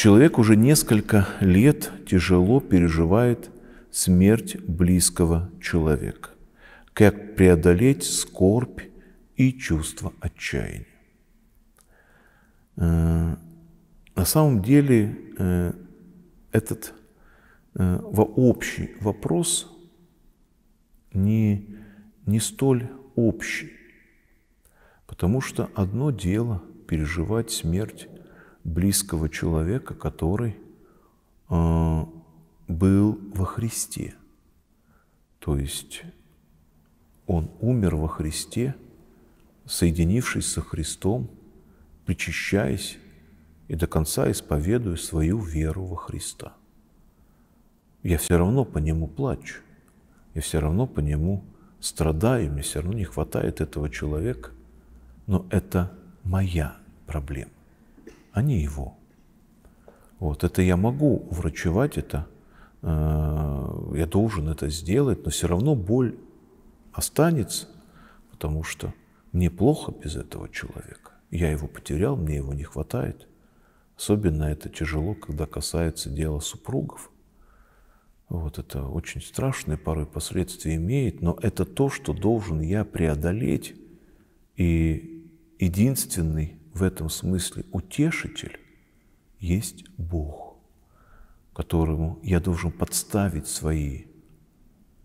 Человек уже несколько лет тяжело переживает смерть близкого человека. Как преодолеть скорбь и чувство отчаяния? Э, на самом деле э, этот э, общий вопрос не, не столь общий, потому что одно дело переживать смерть близкого человека, который э, был во Христе. То есть он умер во Христе, соединившись со Христом, причащаясь и до конца исповедуя свою веру во Христа. Я все равно по нему плачу, я все равно по нему страдаю, мне все равно не хватает этого человека, но это моя проблема а не его. Вот, это я могу врачевать это, э, я должен это сделать, но все равно боль останется, потому что мне плохо без этого человека. Я его потерял, мне его не хватает. Особенно это тяжело, когда касается дела супругов. Вот это очень страшные порой последствия имеет, но это то, что должен я преодолеть. И единственный в этом смысле утешитель есть Бог, которому я должен подставить свои,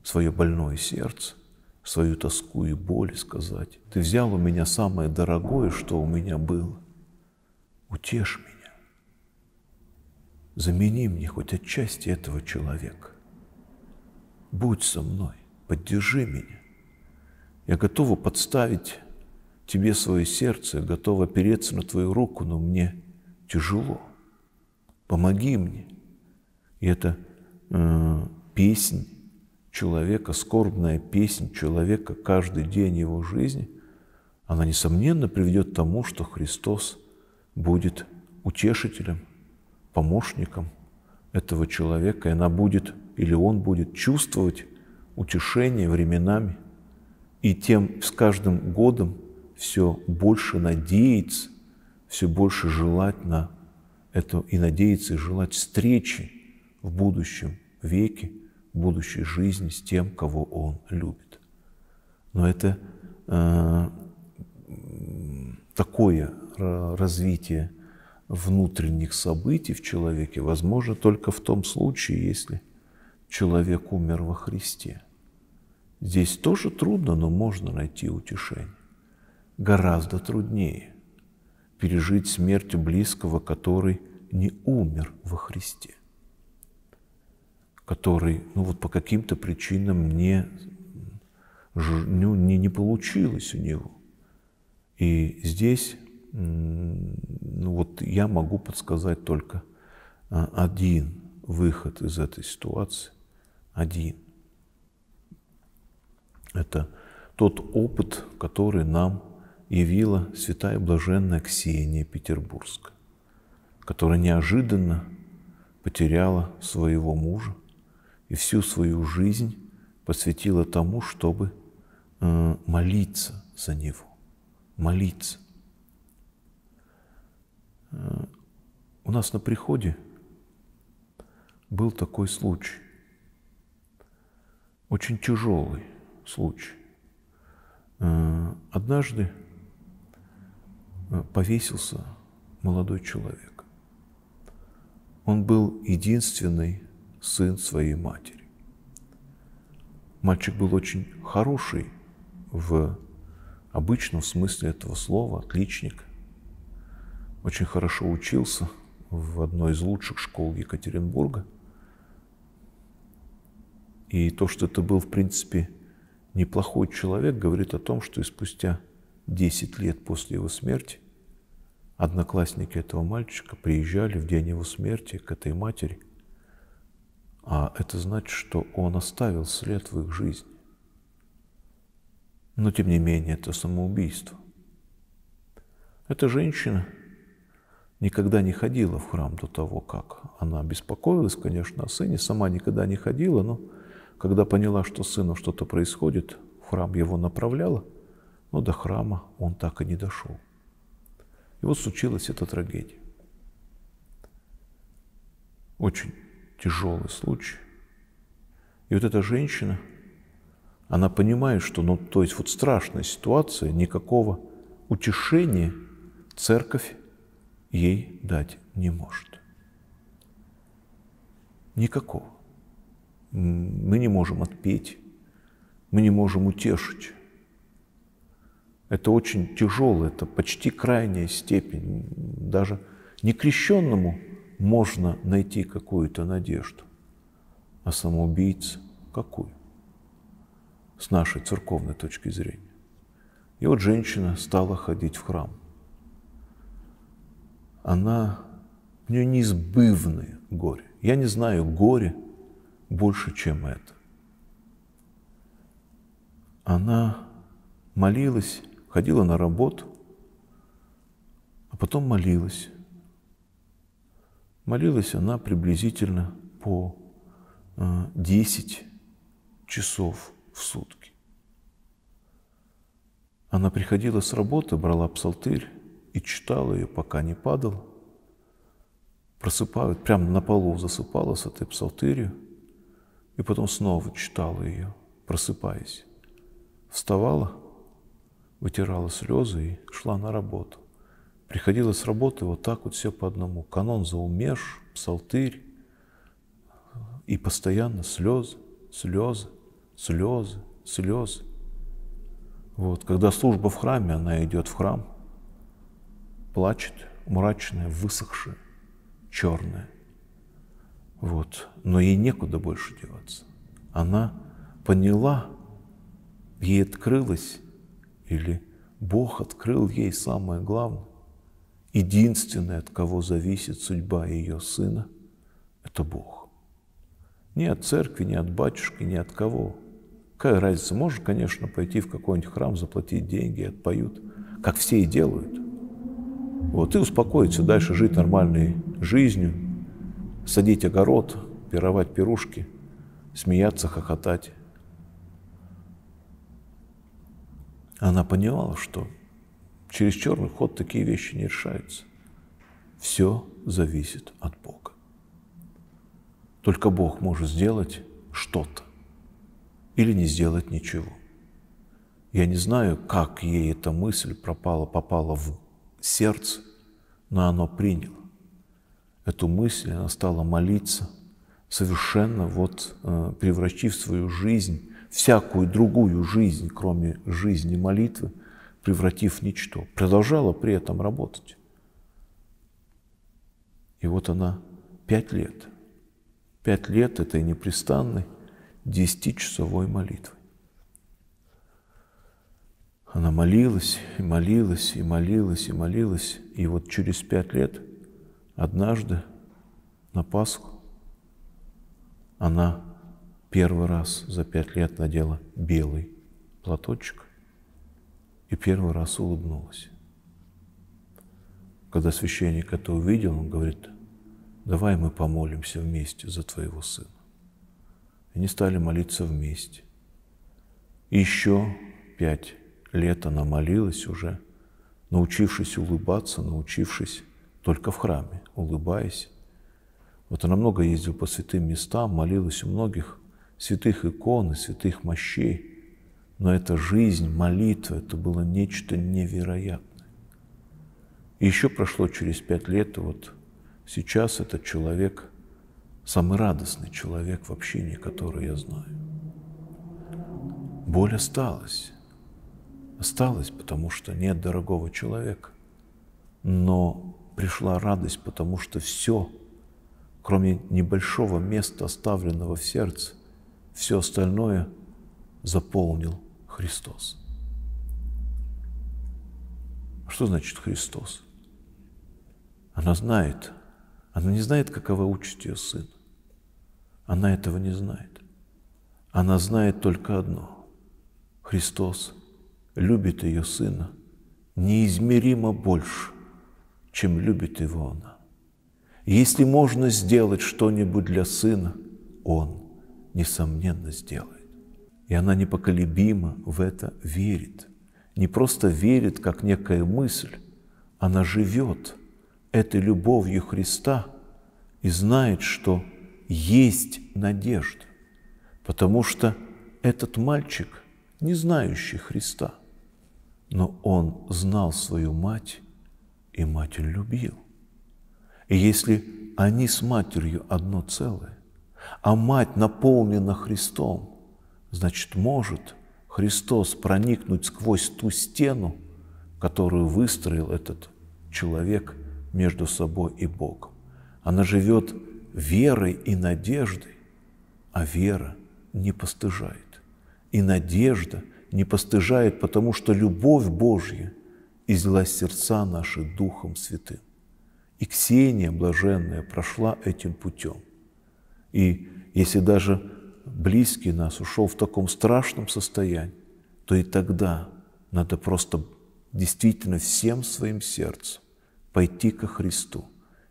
свое больное сердце, свою тоску и боль и сказать, ты взял у меня самое дорогое, что у меня было, утешь меня, замени мне хоть отчасти этого человека, будь со мной, поддержи меня. Я готова подставить тебе свое сердце, готово опереться на твою руку, но мне тяжело. Помоги мне. И это э, песнь человека, скорбная песнь человека каждый день его жизни, она, несомненно, приведет к тому, что Христос будет утешителем, помощником этого человека, и она будет, или он будет чувствовать утешение временами, и тем с каждым годом все больше надеяться, все больше желать на это и надеяться, и желать встречи в будущем веке, в будущей жизни с тем, кого он любит. Но это э, такое развитие внутренних событий в человеке возможно только в том случае, если человек умер во Христе. Здесь тоже трудно, но можно найти утешение гораздо труднее – пережить смерть у близкого, который не умер во Христе, который, ну вот по каким-то причинам не, ну, не, не получилось у него. И здесь ну вот я могу подсказать только а, один выход из этой ситуации, один. Это тот опыт, который нам явила святая блаженная Ксения Петербургская, которая неожиданно потеряла своего мужа и всю свою жизнь посвятила тому, чтобы э, молиться за него, молиться. Э, у нас на приходе был такой случай, очень тяжелый случай. Э, однажды Э, повесился молодой человек. Он был единственный сын своей матери. Мальчик был очень хороший в обычном смысле этого слова, отличник. Очень хорошо учился в одной из лучших школ Екатеринбурга. И то, что это был, в принципе, неплохой человек, говорит о том, что и спустя 10 лет после его смерти Одноклассники этого мальчика приезжали в день его смерти к этой матери, а это значит, что он оставил след в их жизни. Но тем не менее, это самоубийство. Эта женщина никогда не ходила в храм до того, как она беспокоилась, конечно, о сыне, сама никогда не ходила, но когда поняла, что сыну что-то происходит, в храм его направляла, но до храма он так и не дошел. И вот случилась эта трагедия. Очень тяжелый случай. И вот эта женщина, она понимает, что, ну, то есть вот страшная ситуация, никакого утешения церковь ей дать не может. Никакого. Мы не можем отпеть, мы не можем утешить, это очень тяжело, это почти крайняя степень. Даже некрещенному можно найти какую-то надежду, а самоубийца какую? С нашей церковной точки зрения. И вот женщина стала ходить в храм. Она, у нее неизбывное горе. Я не знаю горе больше, чем это. Она молилась ходила на работу, а потом молилась. Молилась она приблизительно по 10 э, часов в сутки. Она приходила с работы, брала псалтырь и читала ее, пока не падал. Просыпалась, прямо на полу засыпала с этой псалтырью, и потом снова читала ее, просыпаясь. Вставала – вытирала слезы и шла на работу. Приходила с работы вот так вот все по одному. Канон за умеш, псалтырь и постоянно слезы, слезы, слезы, слезы. Вот. Когда служба в храме, она идет в храм, плачет, мрачная, высохшая, черная. Вот. Но ей некуда больше деваться. Она поняла, ей открылось, или Бог открыл ей самое главное. Единственное, от кого зависит судьба ее сына, это Бог. Ни от церкви, ни от батюшки, ни от кого. Какая разница? может, конечно, пойти в какой-нибудь храм, заплатить деньги, отпоют, как все и делают. Вот, и успокоиться, дальше жить нормальной жизнью, садить огород, пировать пирушки, смеяться, хохотать. Она понимала, что через черный ход такие вещи не решаются. Все зависит от Бога. Только Бог может сделать что-то или не сделать ничего. Я не знаю, как ей эта мысль пропала, попала в сердце, но она приняла Эту мысль она стала молиться, совершенно вот э, превратив свою жизнь всякую другую жизнь, кроме жизни молитвы, превратив в ничто. Продолжала при этом работать. И вот она пять лет. Пять лет этой непрестанной десятичасовой молитвы. Она молилась, и молилась, и молилась, и молилась. И вот через пять лет, однажды, на Пасху, она первый раз за пять лет надела белый платочек и первый раз улыбнулась. Когда священник это увидел, он говорит, давай мы помолимся вместе за твоего сына. И они стали молиться вместе. И еще пять лет она молилась уже, научившись улыбаться, научившись только в храме, улыбаясь. Вот она много ездила по святым местам, молилась у многих святых икон и святых мощей. Но эта жизнь, молитва, это было нечто невероятное. И еще прошло через пять лет, и вот сейчас этот человек, самый радостный человек в общении, который я знаю. Боль осталась. Осталась, потому что нет дорогого человека. Но пришла радость, потому что все, кроме небольшого места, оставленного в сердце – все остальное заполнил Христос. Что значит Христос? Она знает. Она не знает, какова участь ее сына. Она этого не знает. Она знает только одно. Христос любит ее сына неизмеримо больше, чем любит его она. Если можно сделать что-нибудь для сына, он несомненно, сделает. И она непоколебимо в это верит. Не просто верит, как некая мысль, она живет этой любовью Христа и знает, что есть надежда, потому что этот мальчик, не знающий Христа, но он знал свою мать, и мать любил. И если они с матерью одно целое, а мать наполнена Христом, значит, может Христос проникнуть сквозь ту стену, которую выстроил этот человек между собой и Богом. Она живет верой и надеждой, а вера не постыжает. И надежда не постыжает, потому что любовь Божья излилась сердца наши Духом Святым. И Ксения Блаженная прошла этим путем. И если даже близкий нас ушел в таком страшном состоянии, то и тогда надо просто действительно всем своим сердцем пойти ко Христу,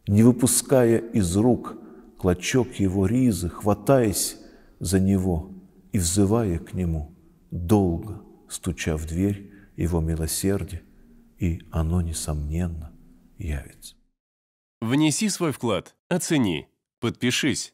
не выпуская из рук клочок его ризы, хватаясь за него и взывая к нему, долго стуча в дверь его милосердия, и оно, несомненно, явится. Внеси свой вклад, оцени, подпишись